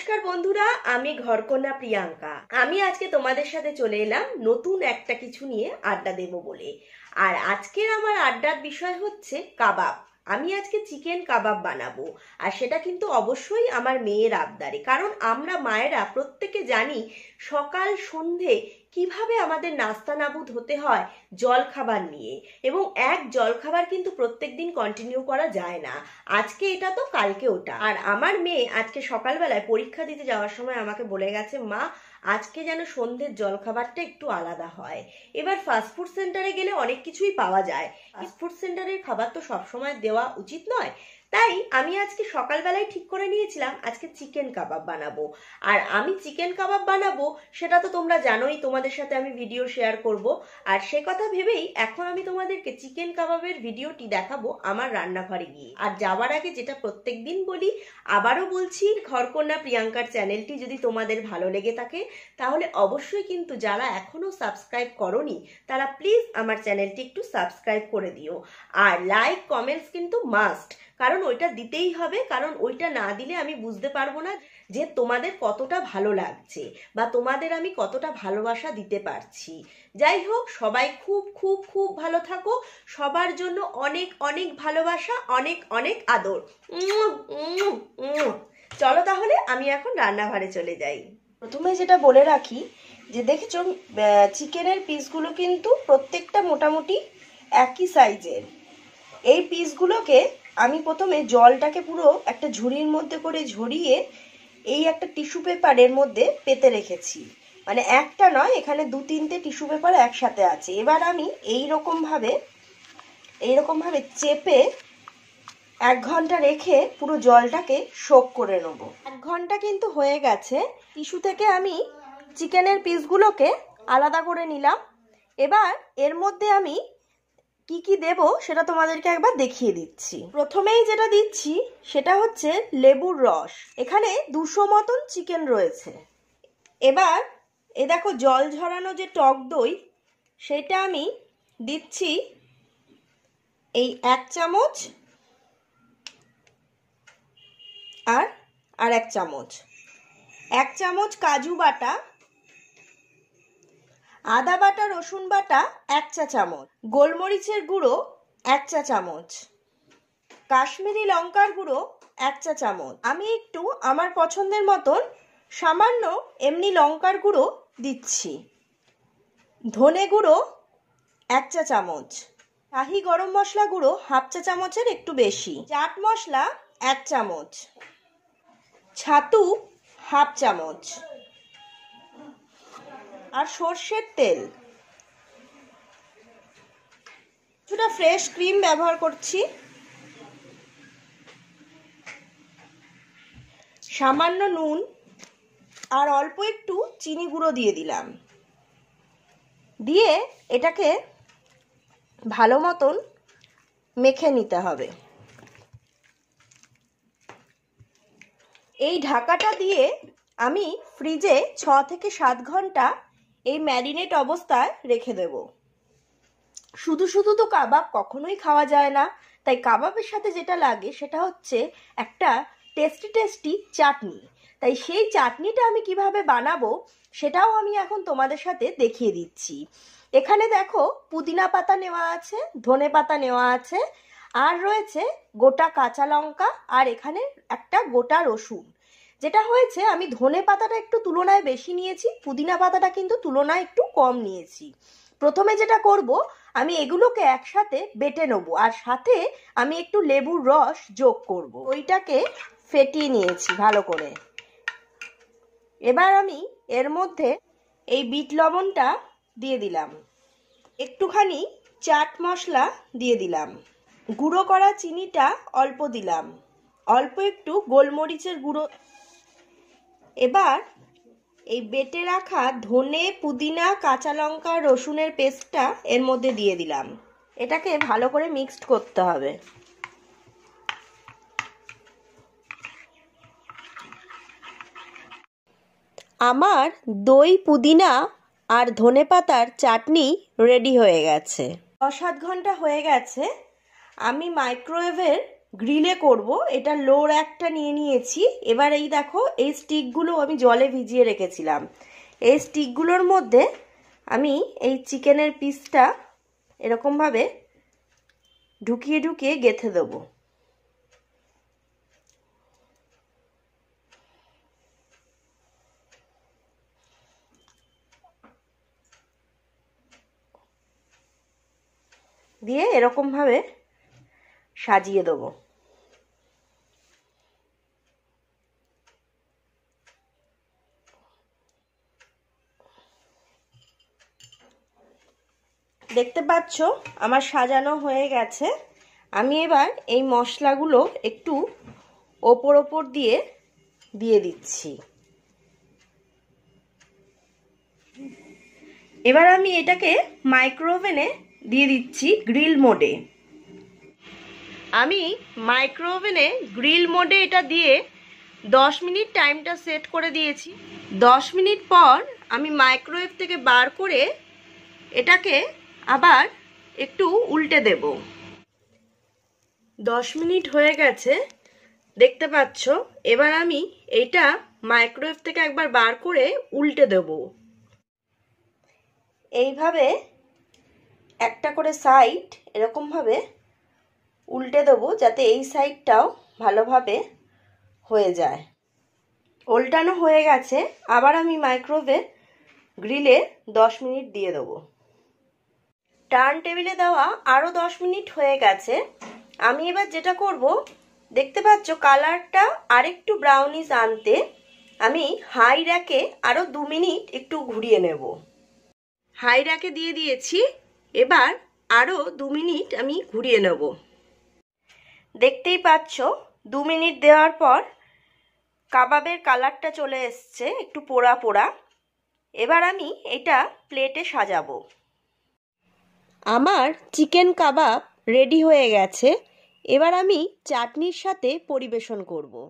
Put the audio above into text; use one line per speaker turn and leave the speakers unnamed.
নমস্কার বন্ধুরা আমি ঘরকন্যা প্রিয়াঙ্কা আমি আজকে তোমাদের সাথে চলে এলাম নতুন একটা কিছু নিয়ে আড্ডা দেব বলে আর আজকের আমার আড্ডার বিষয় হচ্ছে কাবাব আমি আজকে চিকেন কাবাব বানাবো আর সেটা কিন্তু অবশ্যই আমার মেয়ের আবদারে কারণ আমরা মায়েরা প্রত্যেকে জানি সকাল সন্ধে কিভাবে আমাদের নাস্তা নাবুদ হতে হয় জল খাবার নিয়ে এবং এক জল খাবার কিন্তু প্রত্যেক দিন কন্টিনিউ করা যায় না আজকে এটা তো কালকে ওটা আর আমার মেয়ে আজকে সকালবেলায় পরীক্ষা দিতে যাওয়ার সময় আমাকে বলে গেছে মা আজকে যেন সন্ধ্যের জলখাবারটা একটু আলাদা হয় এবার ফাস্টফুড সেন্টারে গেলে অনেক কিছুই পাওয়া যায় ফাস্টফুড সেন্টারের খাবার তো সবসময় দেওয়া উচিত নয় তাই আমি আজকে সকালবেলায় ঠিক করে নিয়েছিলাম আজকে চিকেন কাবাব বানাবো আর আমি চিকেন কাবাব বানাবো সেটা তো তোমরা জানোই তোমাদের সাথে আমি ভিডিও শেয়ার করব আর সে কথা ভেবেই এখন আমি তোমাদেরকে চিকেন কাবাবের ভিডিওটি দেখাবো আমার রান্নাঘরে গিয়ে আর যাওয়ার আগে যেটা প্রত্যেক দিন বলি আবারও বলছি ঘরকন্যা প্রিয়াঙ্কার চ্যানেলটি যদি তোমাদের ভালো লেগে থাকে তাহলে অবশ্যই কিন্তু যারা এখনও সাবস্ক্রাইব করনি তারা প্লিজ আমার চ্যানেলটি একটু সাবস্ক্রাইব করে দিও আর লাইক কমেন্টস কিন্তু মাস্ট কারণ কারণ ওইটা দিতেই হবে কারণ ওইটা না দিলে আমি বুঝতে পারবো না যে তোমাদের কতটা ভালো লাগছে বা তোমাদের আমি কতটা ভালোবাসা দিতে পারছি যাই হোক সবাই খুব খুব খুব ভালো থাকো সবার জন্য অনেক অনেক ভালোবাসা অনেক অনেক আদর চলো তাহলে আমি এখন রান্নাঘরে চলে যাই প্রথমে যেটা বলে রাখি যে দেখেছ চিকেনের পিসগুলো কিন্তু প্রত্যেকটা মোটামুটি একই সাইজের এই পিসগুলোকে আমি প্রথমে জলটাকে পুরো একটা ঝুড়ির মধ্যে করে ঝরিয়ে এই একটা টিস্যু পেপারের মধ্যে পেতে রেখেছি মানে একটা নয় এখানে দু তিনটে টিস্যু পেপার একসাথে আছে এবার আমি এই রকমভাবে এই চেপে এক ঘন্টা রেখে পুরো জলটাকে শোক করে নেব এক ঘন্টা কিন্তু হয়ে গেছে টিস্যু থেকে আমি চিকেনের পিসগুলোকে আলাদা করে নিলাম এবার এর মধ্যে আমি কি কি দেব সেটা তোমাদেরকে একবার দেখিয়ে দিচ্ছি প্রথমেই যেটা দিচ্ছি সেটা হচ্ছে লেবুর রস এখানে দুশো মতন চিকেন রয়েছে এবার এ দেখো জল ঝরানো যে টক দই সেটা আমি দিচ্ছি এই এক চামচ আর আর এক চামচ এক চামচ কাজু বাটা আদা বাটা রসুন বাটা এক চা চামচ গোলমরিচের গুঁড়ো এক চা চামচ কাশ্মীরি লঙ্কার গুঁড়ো এক চা চামচ আমি একটু আমার পছন্দের মতন সামান্য এমনি লঙ্কার গুঁড়ো দিচ্ছি ধনে গুঁড়ো এক চা চামচ শাহি গরম মশলা গুঁড়ো হাফ চা চামচের একটু বেশি চাট মশলা এক চামচ ছাতু হাফ চামচ আর সর্ষের তেল কিছুটা ফ্রেশ ক্রিম ব্যবহার করছি সামান্য নুন আর অল্প একটু চিনি গুঁড়ো দিয়ে দিলাম দিয়ে এটাকে ভালো মতন মেখে নিতে হবে এই ঢাকাটা দিয়ে আমি ফ্রিজে ছ থেকে সাত ঘন্টা এই ম্যারিনেট অবস্থায় রেখে দেব শুধু শুধু তো কাবাব কখনোই খাওয়া যায় না তাই কাবাবের সাথে যেটা লাগে সেটা হচ্ছে একটা টেস্টি টেস্টি চাটনি তাই সেই চাটনিটা আমি কিভাবে বানাবো সেটাও আমি এখন তোমাদের সাথে দেখিয়ে দিচ্ছি এখানে দেখো পুদিনা পাতা নেওয়া আছে ধনে পাতা নেওয়া আছে আর রয়েছে গোটা কাঁচা লঙ্কা আর এখানে একটা গোটা রসুন যেটা হয়েছে আমি ধনে পাতাটা একটু তুলনায় বেশি নিয়েছি পুদিনা পাতাটা কিন্তু তুলনায় একটু কম নিয়েছি প্রথমে যেটা করব আমি এগুলোকে একসাথে বেটে নেব আর সাথে আমি একটু লেবুর রস যোগ করব ওইটাকে ফেটিয়ে নিয়েছি ভালো করে এবার আমি এর মধ্যে এই বিট লবণটা দিয়ে দিলাম একটুখানি চাট মশলা দিয়ে দিলাম গুঁড়ো করা চিনিটা অল্প দিলাম অল্প একটু গোলমরিচের গুঁড়ো এবার এই বেটে রাখা ধনে পুদিনা কাঁচা লঙ্কা রসুনের পেস্টটা এর মধ্যে দিয়ে দিলাম এটাকে ভালো করে মিক্সড করতে হবে আমার দই পুদিনা আর ধনে পাতার চাটনি রেডি হয়ে গেছে ছ সাত ঘন্টা হয়ে গেছে আমি মাইক্রোওয়েভের গ্রিলে করব এটা লো র্যাকটা নিয়ে নিয়েছি এবার এই দেখো এই স্টিকগুলো আমি জলে ভিজিয়ে রেখেছিলাম এই স্টিকগুলোর মধ্যে আমি এই চিকেনের পিসটা এরকমভাবে ঢুকিয়ে ঢুকিয়ে গেথে দেবো দিয়ে এরকমভাবে সাজিয়ে দেবো দেখতে পাচ্ছ আমার সাজানো হয়ে গেছে আমি এবার এই মশলাগুলো একটু ওপর ওপর দিয়ে দিয়ে দিচ্ছি এবার আমি এটাকে মাইক্রোওভেনে দিয়ে দিচ্ছি গ্রিল মোডে আমি মাইক্রোওভেনে গ্রিল মোডে এটা দিয়ে 10 মিনিট টাইমটা সেট করে দিয়েছি 10 মিনিট পর আমি মাইক্রোওয়েভ থেকে বার করে এটাকে আবার একটু উল্টে দেব 10 মিনিট হয়ে গেছে দেখতে পাচ্ছ এবার আমি এইটা মাইক্রোওয়েভ থেকে একবার বার করে উল্টে দেব এইভাবে একটা করে সাইড এরকমভাবে উল্টে দেবো যাতে এই সাইডটাও ভালোভাবে হয়ে যায় উল্টানো হয়ে গেছে আবার আমি মাইক্রোওয়েভে গ্রিলে দশ মিনিট দিয়ে দেবো টার্ন টেবিলে দেওয়া আরও দশ মিনিট হয়ে গেছে আমি এবার যেটা করব দেখতে পাচ্ছ কালারটা আরেকটু ব্রাউনিজ আনতে আমি হাই র্যাকে আরও দু মিনিট একটু ঘুরিয়ে নেব হাই র্যাকে দিয়ে দিয়েছি এবার আরও দু মিনিট আমি ঘুরিয়ে নেবো দেখতেই পাচ্ছ দু মিনিট দেওয়ার পর কাবাবের কালারটা চলে এসছে একটু পোড়া পোড়া এবার আমি এটা প্লেটে সাজাবো আমার চিকেন কাবাব রেডি হয়ে গেছে এবার আমি চাটনির সাথে পরিবেশন করবো